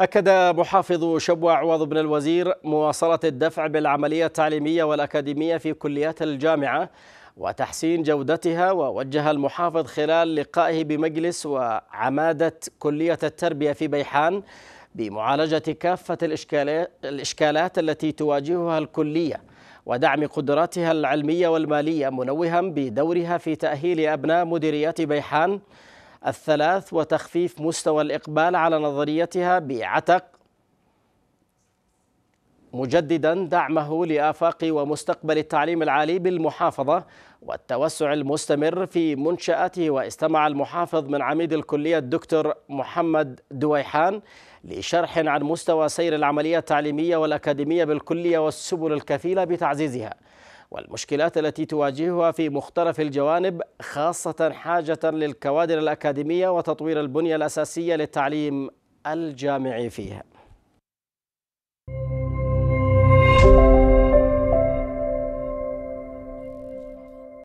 أكد محافظ شبوة عوض بن الوزير مواصلة الدفع بالعملية التعليمية والأكاديمية في كليات الجامعة وتحسين جودتها ووجه المحافظ خلال لقائه بمجلس وعمادة كلية التربية في بيحان بمعالجة كافة الإشكالات التي تواجهها الكلية ودعم قدراتها العلمية والمالية منوها بدورها في تأهيل أبناء مديريات بيحان الثلاث وتخفيف مستوى الإقبال على نظريتها بعتق مجددا دعمه لآفاق ومستقبل التعليم العالي بالمحافظة والتوسع المستمر في منشأته واستمع المحافظ من عميد الكلية الدكتور محمد دويحان لشرح عن مستوى سير العملية التعليمية والأكاديمية بالكلية والسبل الكفيلة بتعزيزها والمشكلات التي تواجهها في مختلف الجوانب خاصة حاجة للكوادر الأكاديمية وتطوير البنية الأساسية للتعليم الجامعي فيها